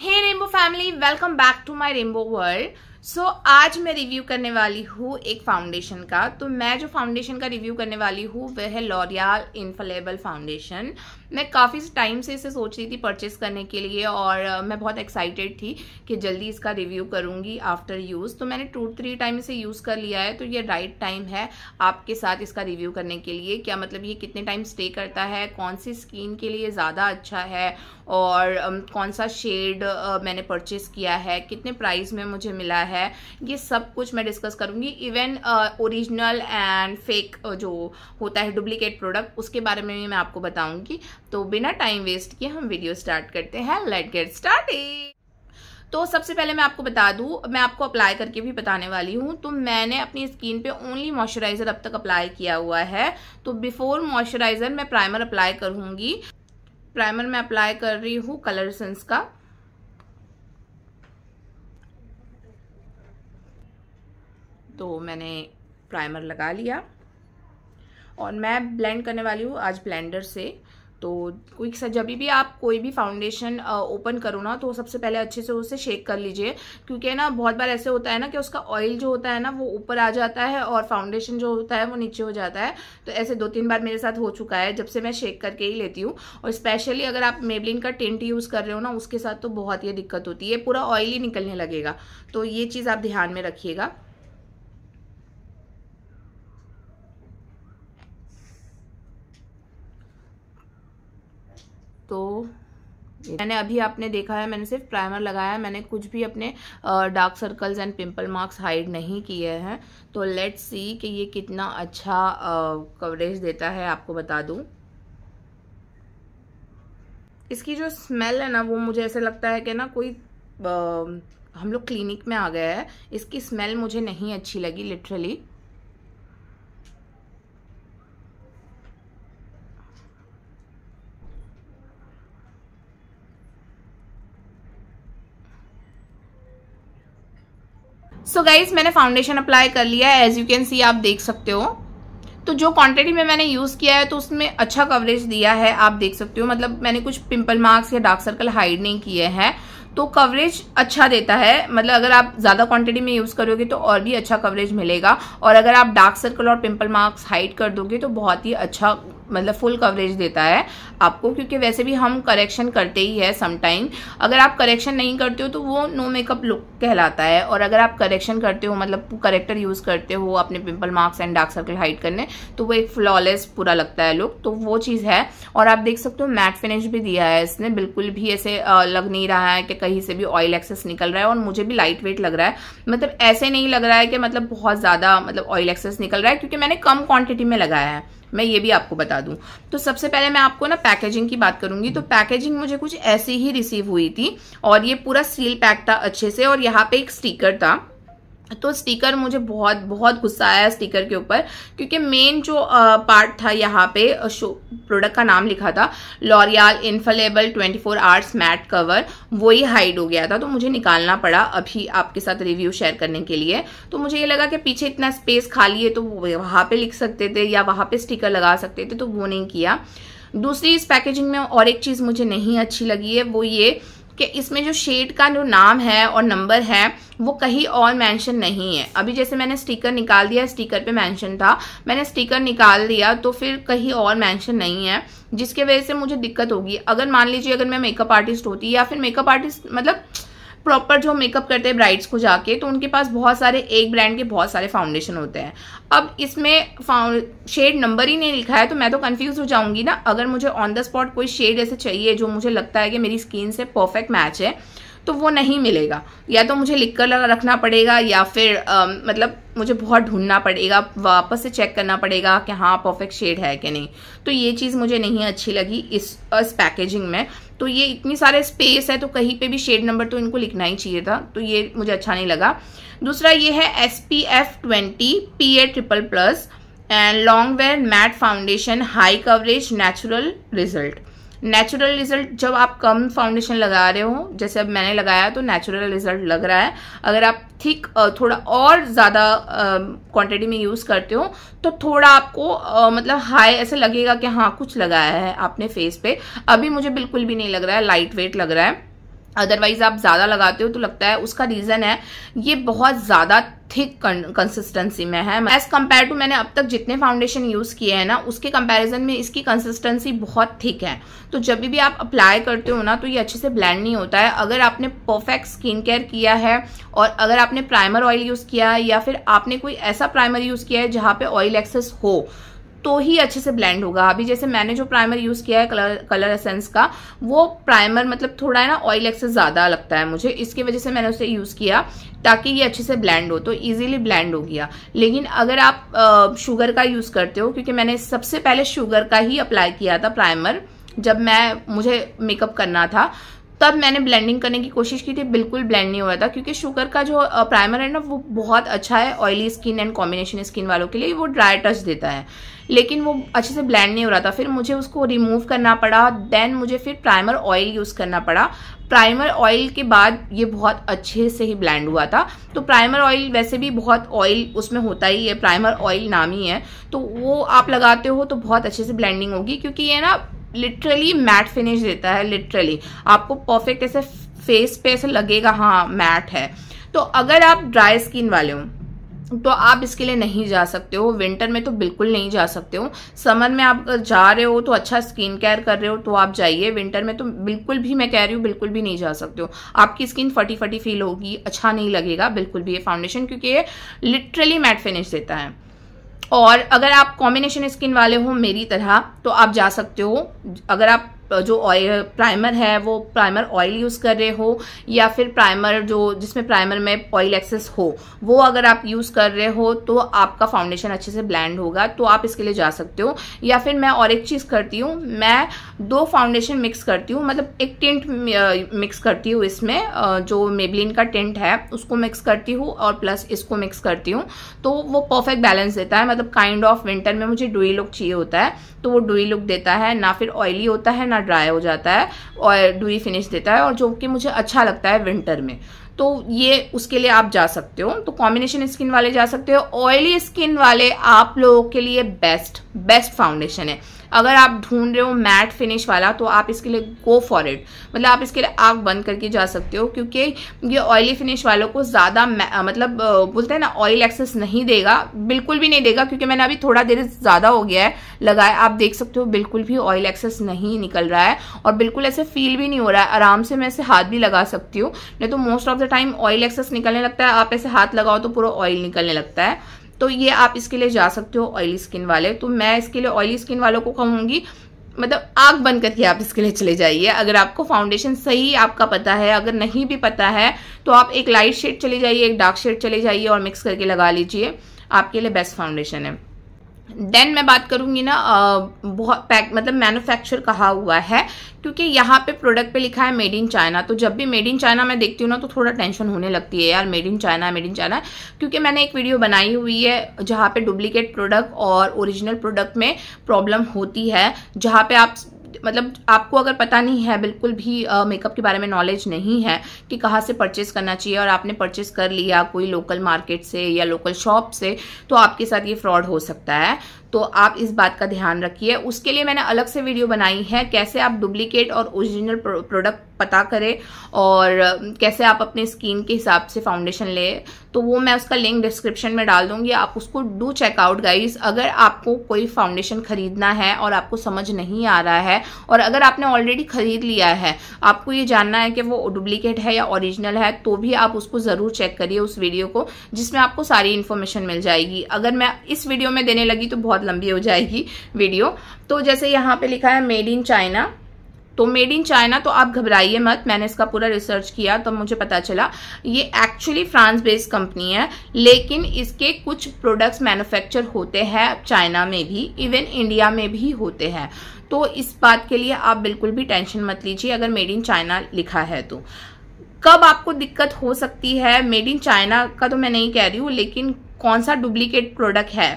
Hey Rainbow family, welcome back to my Rainbow world. So so, आज मैं review करने वाली हूँ एक फाउंडेशन का तो मैं जो फाउंडेशन का रिव्यू करने वाली हूँ वह है लॉरियाल इनफलेबल फाउंडेशन मैं काफ़ी टाइम से इसे सोच रही थी परचेस करने के लिए और मैं बहुत एक्साइटेड थी कि जल्दी इसका रिव्यू करूँगी आफ्टर यूज़ तो मैंने टू थ्री टाइम इसे यूज़ कर लिया है तो ये राइट टाइम है आपके साथ इसका रिव्यू करने के लिए क्या मतलब ये कितने टाइम स्टे करता है कौन सी स्किन के लिए ज़्यादा अच्छा है और कौन सा शेड मैंने परचेस किया है कितने प्राइस में मुझे मिला है है ये सब कुछ मैं डिस्कस करूंगी इवन ओरिजिनल एंड फेक जो होता है डुप्लीकेट प्रोडक्ट उसके बारे में भी मैं आपको बताऊंगी तो बिना टाइम वेस्ट किए हम वीडियो स्टार्ट करते हैं लेट गेट स्टार्ट तो सबसे पहले मैं आपको बता दूं मैं आपको अप्लाई करके भी बताने वाली हूं तो मैंने अपनी स्किन पे ओनली मॉइस्चराइज़र अब तक अप्लाई किया हुआ है तो बिफोर मॉइस्चराइज़र मैं प्राइमर अप्लाई करूंगी प्राइमर मैं अप्लाई कर रही हूं कलर सेंस का तो मैंने प्राइमर लगा लिया और मैं ब्लेंड करने वाली हूँ आज ब्लेंडर से तो क्विक सा जब भी आप कोई भी फाउंडेशन ओपन करो ना तो सबसे पहले अच्छे से उसे शेक कर लीजिए क्योंकि ना बहुत बार ऐसे होता है ना कि उसका ऑयल जो होता है ना वो ऊपर आ जाता है और फाउंडेशन जो होता है वो नीचे हो जाता है तो ऐसे दो तीन बार मेरे साथ हो चुका है जब से मैं शेक करके ही लेती हूँ और स्पेशली अगर आप मेबलिन का टेंट यूज़ कर रहे हो ना उसके साथ तो बहुत ही दिक्कत होती है पूरा ऑयल ही निकलने लगेगा तो ये चीज़ आप ध्यान में रखिएगा तो मैंने अभी आपने देखा है मैंने सिर्फ प्राइमर लगाया है मैंने कुछ भी अपने dark circles and pimple marks hide नहीं किए हैं तो लेट्स सी कि ये कितना अच्छा कवरेज देता है आपको बता दूं इसकी जो स्मेल है ना वो मुझे ऐसा लगता है कि ना कोई आ, हम लोग क्लिनिक में आ गया है इसकी स्मेल मुझे नहीं अच्छी लगी लिटरली सो so गाइज मैंने फाउंडेशन अप्लाई कर लिया है एज यू कैन सी आप देख सकते हो तो जो क्वांटिटी में मैंने यूज़ किया है तो उसमें अच्छा कवरेज दिया है आप देख सकते हो मतलब मैंने कुछ पिंपल मार्क्स या डार्क सर्कल हाइड नहीं किए हैं तो कवरेज अच्छा देता है मतलब अगर आप ज़्यादा क्वांटिटी में यूज़ करोगे तो और भी अच्छा कवरेज मिलेगा और अगर आप डार्क सर्कल और पिंपल मार्क्स हाइड कर दोगे तो बहुत ही अच्छा मतलब फुल कवरेज देता है आपको क्योंकि वैसे भी हम करेक्शन करते ही है समटाइम अगर आप करेक्शन नहीं करते हो तो वो नो मेकअप लुक कहलाता है और अगर आप करेक्शन करते हो मतलब करेक्टर यूज़ करते हो अपने pimple marks and dark circle hide करने तो वो एक फ्लॉलेस पूरा लगता है लुक तो वो चीज़ है और आप देख सकते हो मैट फिनिश भी दिया है इसने बिल्कुल भी ऐसे लग नहीं रहा है कि कहीं से भी ऑयल एक्सेस निकल रहा है और मुझे भी लाइट वेट लग रहा है मतलब ऐसे नहीं लग रहा है कि मतलब बहुत ज़्यादा मतलब ऑयल एक्सेस निकल रहा है क्योंकि मैंने कम क्वांटिटी में लगाया है मैं ये भी आपको बता दूं तो सबसे पहले मैं आपको ना पैकेजिंग की बात करूंगी तो पैकेजिंग मुझे कुछ ऐसी ही रिसीव हुई थी और ये पूरा सील पैक था अच्छे से और यहाँ पे एक स्टीकर था तो स्टिकर मुझे बहुत बहुत गुस्सा आया स्टिकर के ऊपर क्योंकि मेन जो पार्ट था यहाँ पे शो प्रोडक्ट का नाम लिखा था L'Oreal infallible 24 four hours matte cover वही हाइड हो गया था तो मुझे निकालना पड़ा अभी आपके साथ रिव्यू शेयर करने के लिए तो मुझे ये लगा कि पीछे इतना स्पेस खाली है तो वहाँ पे लिख सकते थे या वहाँ पे स्टिकर लगा सकते थे तो वो नहीं किया दूसरी इस पैकेजिंग में और एक चीज़ मुझे नहीं अच्छी लगी है वो ये कि इसमें जो शेड का जो नाम है और नंबर है वो कहीं और मेंशन नहीं है अभी जैसे मैंने स्टिकर निकाल दिया स्टिकर पे मेंशन था मैंने स्टिकर निकाल दिया तो फिर कहीं और मेंशन नहीं है जिसके वजह से मुझे दिक्कत होगी अगर मान लीजिए अगर मैं मेकअप आर्टिस्ट होती या फिर मेकअप आर्टिस्ट मतलब प्रॉपर जो मेकअप करते हैं ब्राइड्स को जाके तो उनके पास बहुत सारे एक ब्रांड के बहुत सारे फाउंडेशन होते हैं अब इसमें शेड नंबर ही नहीं लिखा है तो मैं तो कन्फ्यूज़ हो जाऊंगी ना अगर मुझे ऑन द स्पॉट कोई शेड ऐसे चाहिए जो मुझे लगता है कि मेरी स्किन से परफेक्ट मैच है तो वो नहीं मिलेगा या तो मुझे लिख कर रखना पड़ेगा या फिर आ, मतलब मुझे बहुत ढूंढना पड़ेगा वापस से चेक करना पड़ेगा कि हाँ परफेक्ट शेड है कि नहीं तो ये चीज़ मुझे नहीं अच्छी लगी इस इस पैकेजिंग में तो ये इतनी सारे स्पेस है तो कहीं पे भी शेड नंबर तो इनको लिखना ही चाहिए था तो ये मुझे अच्छा नहीं लगा दूसरा ये है S P F twenty P A triple plus and long wear matte foundation high coverage natural result natural result जब आप कम फाउंडेशन लगा रहे हो जैसे अब मैंने लगाया तो नेचुरल रिजल्ट लग रहा है अगर आप थिक थोड़ा और ज़्यादा क्वांटिटी में यूज़ करते हो तो थोड़ा आपको आ, मतलब हाई ऐसे लगेगा कि हाँ कुछ लगाया है आपने फेस पे अभी मुझे बिल्कुल भी नहीं लग रहा है लाइट वेट लग रहा है अदरवाइज आप ज़्यादा लगाते हो तो लगता है उसका रीज़न है ये बहुत ज़्यादा थिक कंसिस्टेंसी में है एज कम्पेयर टू मैंने अब तक जितने फाउंडेशन यूज़ किए हैं ना उसके कंपैरिजन में इसकी कंसिस्टेंसी बहुत थिक है तो जब भी आप अप्लाई करते हो ना तो ये अच्छे से ब्लेंड नहीं होता है अगर आपने परफेक्ट स्किन केयर किया है और अगर आपने प्राइमर ऑयल यूज़ किया है या फिर आपने कोई ऐसा प्राइमर यूज़ किया है जहाँ पर ऑयल एक्सेस हो तो ही अच्छे से ब्लेंड होगा अभी जैसे मैंने जो प्राइमर यूज़ किया है कलर कलर एसेंस का वो प्राइमर मतलब थोड़ा है ना ऑयल एक्सेस ज़्यादा लगता है मुझे इसकी वजह से मैंने उसे यूज़ किया ताकि ये अच्छे से ब्लेंड हो तो इजीली ब्लेंड हो गया लेकिन अगर आप आ, शुगर का यूज़ करते हो क्योंकि मैंने सबसे पहले शुगर का ही अप्लाई किया था प्राइमर जब मैं मुझे मेकअप करना था तब मैंने ब्लेंडिंग करने की कोशिश की थी बिल्कुल ब्लेंड नहीं हुआ था क्योंकि शुगर का जो प्राइमर है ना वो बहुत अच्छा है oily skin and combination skin वालों के लिए वो ड्राई टच देता है लेकिन वो अच्छे से ब्लेंड नहीं हो रहा था फिर मुझे उसको रिमूव करना पड़ा देन मुझे फिर प्राइमर ऑयल यूज़ करना पड़ा प्राइमर ऑयल के बाद ये बहुत अच्छे से ही ब्लेंड हुआ था तो प्राइमर ऑयल वैसे भी बहुत ऑयल उसमें होता ही है प्राइमर ऑयल नाम ही है तो वो आप लगाते हो तो बहुत अच्छे से ब्लेंडिंग होगी क्योंकि ये ना लिटरली मैट फिनिश देता है लिटरली आपको परफेक्ट ऐसे फेस पे ऐसे लगेगा हाँ मैट है तो अगर आप ड्राई स्किन वाले हो तो आप इसके लिए नहीं जा सकते हो विंटर में तो बिल्कुल नहीं जा सकते हो समर में आप जा रहे हो तो अच्छा स्किन केयर कर रहे हो तो आप जाइए विंटर में तो बिल्कुल भी मैं कह रही हूँ बिल्कुल भी नहीं जा सकते हो आपकी स्किन फटी फटी फील होगी अच्छा नहीं लगेगा बिल्कुल भी ये फाउंडेशन क्योंकि ये लिटरली मैट फिनिश देता है और अगर आप कॉम्बिनेशन स्किन वाले हो मेरी तरह तो आप जा सकते हो अगर आप जो ऑयल प्राइमर है वो प्राइमर ऑयल यूज़ कर रहे हो या फिर प्राइमर जो जिसमें प्राइमर में ऑयल एक्सेस हो वो अगर आप यूज़ कर रहे हो तो आपका फाउंडेशन अच्छे से ब्लैंड होगा तो आप इसके लिए जा सकते हो या फिर मैं और एक चीज़ करती हूँ मैं दो फाउंडेशन मिक्स करती हूँ मतलब एक टेंट मिक्स करती हूँ इसमें जो मेबलिन का टेंट है उसको मिक्स करती हूँ और प्लस इसको मिक्स करती हूँ तो वो परफेक्ट बैलेंस देता है मतलब काइंड ऑफ विंटर में मुझे डुई लुक चाहिए होता है तो वो डुई लुक देता है ना फिर ऑयली होता है ना इतना ड्राई हो जाता है और डूरी फिनिश देता है और जो कि मुझे अच्छा लगता है विंटर में तो ये उसके लिए आप जा सकते हो तो कॉम्बिनेशन स्किन वाले जा सकते हो ऑयली स्किन वाले आप लोगों के लिए बेस्ट बेस्ट फाउंडेशन है अगर आप ढूंढ रहे हो मैट फिनिश वाला तो आप इसके लिए गो फॉर इट मतलब आप इसके लिए आग बंद करके जा सकते हो क्योंकि ये ऑयली फिनिश वालों को ज़्यादा मतलब बोलते हैं ना ऑयल एक्सेस नहीं देगा बिल्कुल भी नहीं देगा क्योंकि मैंने अभी थोड़ा देर ज़्यादा हो गया है लगाए आप देख सकते हो बिल्कुल भी ऑयल एक्सेस नहीं निकल रहा है और बिल्कुल ऐसे फील भी नहीं हो रहा है आराम से मैं ऐसे हाथ भी लगा सकती हूँ नहीं तो most of the time oil excess निकलने लगता है आप ऐसे हाथ लगाओ तो पूरा ऑयल निकलने लगता है तो ये आप इसके लिए जा सकते हो ऑयली स्किन वाले तो मैं इसके लिए ऑयली स्किन वालों को कहूँगी मतलब आग बंद करके आप इसके लिए चले जाइए अगर आपको फाउंडेशन सही आपका पता है अगर नहीं भी पता है तो आप एक लाइट शेड चले जाइए एक डार्क शेड चले जाइए और मिक्स करके लगा लीजिए आपके लिए बेस्ट फाउंडेशन है देन मैं बात करूंगी ना बहुत पैक मतलब मैन्युफैक्चर कहा हुआ है क्योंकि यहाँ पे प्रोडक्ट पे लिखा है मेड इन चाइना तो जब भी मेड इन चाइना मैं देखती हूँ ना तो थोड़ा टेंशन होने लगती है यार made in China made in China क्योंकि मैंने एक वीडियो बनाई हुई है जहाँ पे डुप्लीकेट प्रोडक्ट और ओरिजिनल प्रोडक्ट में प्रॉब्लम होती है जहाँ पे आप मतलब आपको अगर पता नहीं है बिल्कुल भी मेकअप के बारे में नॉलेज नहीं है कि कहाँ से परचेज़ करना चाहिए और आपने परचेज़ कर लिया कोई लोकल मार्केट से या लोकल शॉप से तो आपके साथ ये फ्रॉड हो सकता है तो आप इस बात का ध्यान रखिए उसके लिए मैंने अलग से वीडियो बनाई है कैसे आप डुप्लीकेट और ओरिजिनल प्रोडक्ट पता करें और कैसे आप अपने स्किन के हिसाब से फाउंडेशन ले तो वो मैं उसका लिंक डिस्क्रिप्शन में डाल दूंगी आप उसको डू चेकआउट गाइज अगर आपको कोई फाउंडेशन खरीदना है और आपको समझ नहीं आ रहा है और अगर आपने ऑलरेडी खरीद लिया है आपको ये जानना है कि वो डुप्लीकेट है या ओरिजिनल है तो भी आप उसको ज़रूर चेक करिए उस वीडियो को जिसमें आपको सारी इन्फॉर्मेशन मिल जाएगी अगर मैं इस वीडियो में देने लगी तो बहुत बहुत लंबी हो जाएगी वीडियो तो जैसे यहाँ पे लिखा है मेड इन चाइना तो मेड इन चाइना तो आप घबराइए मत मैंने इसका पूरा रिसर्च किया तो मुझे पता चला ये एक्चुअली फ्रांस बेस्ड कंपनी है लेकिन इसके कुछ प्रोडक्ट्स मैन्युफैक्चर होते हैं चाइना में भी इवन इंडिया में भी होते हैं तो इस बात के लिए आप बिल्कुल भी टेंशन मत लीजिए अगर मेड इन चाइना लिखा है तो कब आपको दिक्कत हो सकती है मेड इन चाइना का तो मैं नहीं कह रही हूँ लेकिन कौन सा डुप्लीकेट प्रोडक्ट है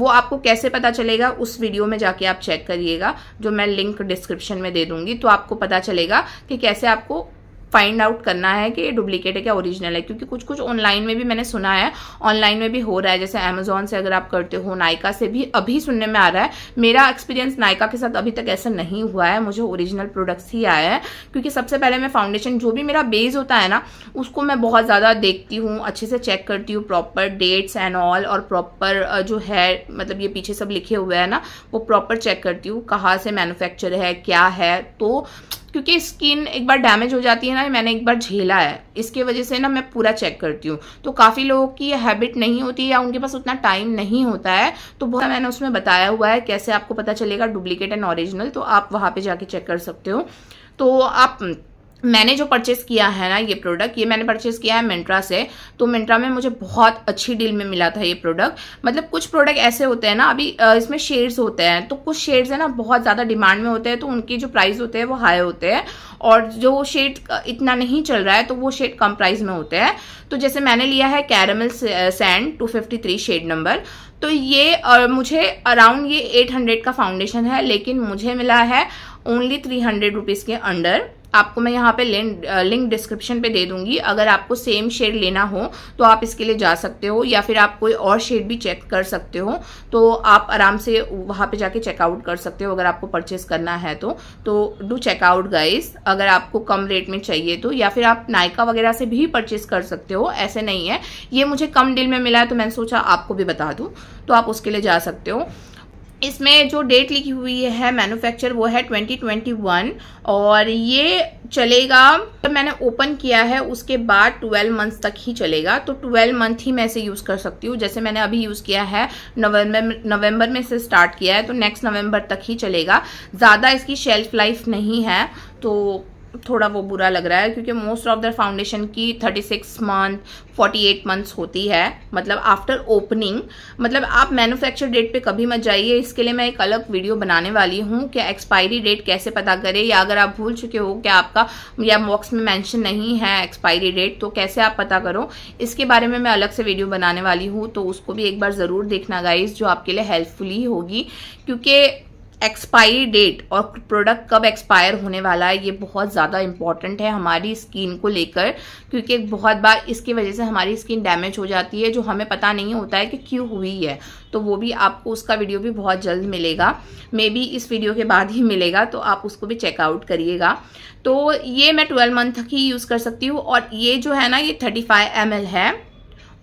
वो आपको कैसे पता चलेगा उस वीडियो में जाके आप चेक करिएगा जो मैं लिंक डिस्क्रिप्शन में दे दूंगी तो आपको पता चलेगा कि कैसे आपको फाइंड आउट करना है कि ये डुप्लीकेट है क्या ओरिजिनल है क्योंकि कुछ कुछ ऑनलाइन में भी मैंने सुना है ऑनलाइन में भी हो रहा है जैसे अमेजोन से अगर आप करते हो नायका से भी अभी सुनने में आ रहा है मेरा एक्सपीरियंस नायका के साथ अभी तक ऐसा नहीं हुआ है मुझे ओरिजिनल प्रोडक्ट्स ही आया है क्योंकि सबसे पहले मैं फाउंडेशन जो भी मेरा बेस होता है ना उसको मैं बहुत ज़्यादा देखती हूँ अच्छे से चेक करती हूँ प्रॉपर डेट्स एंड ऑल और प्रॉपर जो है मतलब ये पीछे सब लिखे हुए हैं ना वो प्रॉपर चेक करती हूँ कहाँ से मैनुफैक्चर है क्या है तो क्योंकि स्किन एक बार डैमेज हो जाती है ना मैंने एक बार झेला है इसके वजह से ना मैं पूरा चेक करती हूँ तो काफ़ी लोगों की ये हैबिट नहीं होती या उनके पास उतना टाइम नहीं होता है तो बहुत मैंने उसमें बताया हुआ है कैसे आपको पता चलेगा डुप्लीकेट एंड ऑरिजिनल तो आप वहाँ पर जाके चेक कर सकते हो तो आप मैंने जो परचेस किया है ना ये प्रोडक्ट ये मैंने परचेस किया है मिंट्रा से तो मिंट्रा में मुझे बहुत अच्छी डील में मिला था ये प्रोडक्ट मतलब कुछ प्रोडक्ट ऐसे होते हैं ना अभी इसमें शेड्स होते हैं तो कुछ शेड्स है ना बहुत ज़्यादा डिमांड में होते हैं तो उनके जो प्राइस होते हैं वो हाई होते हैं और जो शेड इतना नहीं चल रहा है तो वो शेड कम प्राइस में होते हैं तो जैसे मैंने लिया है caramel sand two shade number तो ये और मुझे अराउंड ये एट का फाउंडेशन है लेकिन मुझे मिला है ओनली थ्री हंड्रेड रुपीज़ के अंडर आपको मैं यहाँ पे लिंक डिस्क्रिप्शन पे दे दूंगी अगर आपको सेम शेड लेना हो तो आप इसके लिए जा सकते हो या फिर आप कोई और शेड भी चेक कर सकते हो तो आप आराम से वहाँ पे जाके चेकआउट कर सकते हो अगर आपको परचेस करना है तो तो डू चेकआउट गाइस अगर आपको कम रेट में चाहिए तो या फिर आप नायका वगैरह से भी परचेस कर सकते हो ऐसे नहीं है ये मुझे कम डील में मिला है तो मैंने सोचा आपको भी बता दूँ तो आप उसके लिए जा सकते हो इसमें जो डेट लिखी हुई है मैन्युफैक्चर वो है 2021 और ये चलेगा जब मैंने ओपन किया है उसके बाद 12 मंथ्स तक ही चलेगा तो 12 मंथ ही मैं इसे यूज़ कर सकती हूँ जैसे मैंने अभी यूज़ किया है नवंबर नवंबर में इसे स्टार्ट किया है तो नेक्स्ट नवंबर तक ही चलेगा ज़्यादा इसकी शेल्फ लाइफ नहीं है तो थोड़ा वो बुरा लग रहा है क्योंकि मोस्ट ऑफ द फाउंडेशन की 36 मंथ 48 मंथ्स होती है मतलब आफ्टर ओपनिंग मतलब आप मैन्युफैक्चर डेट पे कभी मत जाइए इसके लिए मैं एक अलग वीडियो बनाने वाली हूँ कि एक्सपायरी डेट कैसे पता करें या अगर आप भूल चुके हो कि आपका या बॉक्स में मैंशन नहीं है एक्सपायरी डेट तो कैसे आप पता करो इसके बारे में मैं अलग से वीडियो बनाने वाली हूँ तो उसको भी एक बार ज़रूर देखना गाइज जो आपके लिए हेल्पफुल ही होगी क्योंकि एक्सपायरी डेट और प्रोडक्ट कब एक्सपायर होने वाला है ये बहुत ज़्यादा इंपॉर्टेंट है हमारी स्किन को लेकर क्योंकि बहुत बार इसकी वजह से हमारी स्किन डैमेज हो जाती है जो हमें पता नहीं होता है कि क्यों हुई है तो वो भी आपको उसका वीडियो भी बहुत जल्द मिलेगा मे बी इस वीडियो के बाद ही मिलेगा तो आप उसको भी चेकआउट करिएगा तो ये मैं ट्वेल्व मंथ की यूज़ कर सकती हूँ और ये जो है ना ये थर्टी फाइव है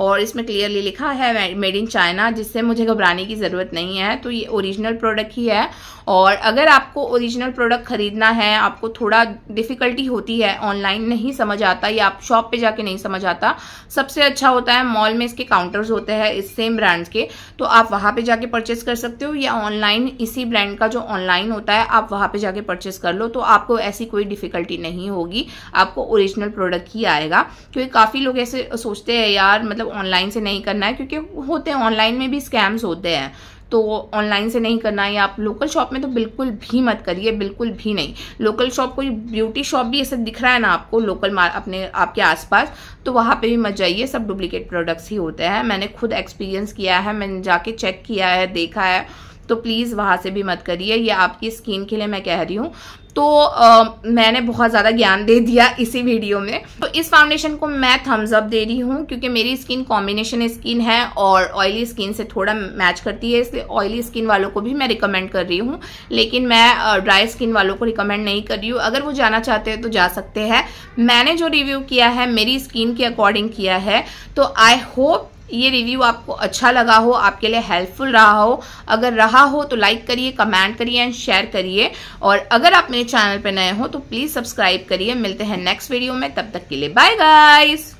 और इसमें क्लियरली लिखा है मेड इन चाइना जिससे मुझे घबराने की ज़रूरत नहीं है तो ये ओरिजिनल प्रोडक्ट ही है और अगर आपको ओरिजिनल प्रोडक्ट ख़रीदना है आपको थोड़ा डिफ़िकल्टी होती है ऑनलाइन नहीं समझ आता या आप शॉप पे जाके नहीं समझ आता सबसे अच्छा होता है मॉल में इसके काउंटर्स होते हैं इस सेम ब्रांड्स के तो आप वहाँ पर जाके परचेस कर सकते हो या ऑनलाइन इसी ब्रांड का जो ऑनलाइन होता है आप वहाँ पर जाके परचेस कर लो तो आपको ऐसी कोई डिफ़िकल्टी नहीं होगी आपको ओरिजिनल प्रोडक्ट ही आएगा क्योंकि काफ़ी लोग ऐसे सोचते हैं यार मतलब ऑनलाइन से नहीं करना है क्योंकि होते हैं ऑनलाइन में भी स्कैम्स होते हैं तो ऑनलाइन से नहीं करना है या आप लोकल शॉप में तो बिल्कुल भी मत करिए बिल्कुल भी नहीं लोकल शॉप कोई ब्यूटी शॉप भी ऐसा दिख रहा है ना आपको लोकल अपने आपके आसपास तो वहाँ पे भी मत जाइए सब डुप्लीकेट प्रोडक्ट्स ही होते हैं मैंने खुद एक्सपीरियंस किया है मैंने जाके चेक किया है देखा है तो प्लीज़ वहाँ से भी मत करिए ये आपकी स्किन के लिए मैं कह रही हूँ तो आ, मैंने बहुत ज़्यादा ज्ञान दे दिया इसी वीडियो में तो इस फाउंडेशन को मैं थम्स अप दे रही हूँ क्योंकि मेरी स्किन कॉम्बिनेशन स्किन है और ऑयली स्किन से थोड़ा मैच करती है इसलिए ऑयली स्किन वालों को भी मैं रिकमेंड कर रही हूँ लेकिन मैं ड्राई स्किन वालों को रिकमेंड नहीं कर रही हूँ अगर वो जाना चाहते हैं तो जा सकते हैं मैंने जो रिव्यू किया है मेरी स्किन के अकॉर्डिंग किया है तो आई होप ये रिव्यू आपको अच्छा लगा हो आपके लिए हेल्पफुल रहा हो अगर रहा हो तो लाइक करिए कमेंट करिए एंड शेयर करिए और अगर आप मेरे चैनल पर नए हो तो प्लीज़ सब्सक्राइब करिए मिलते हैं नेक्स्ट वीडियो में तब तक के लिए बाय गाइस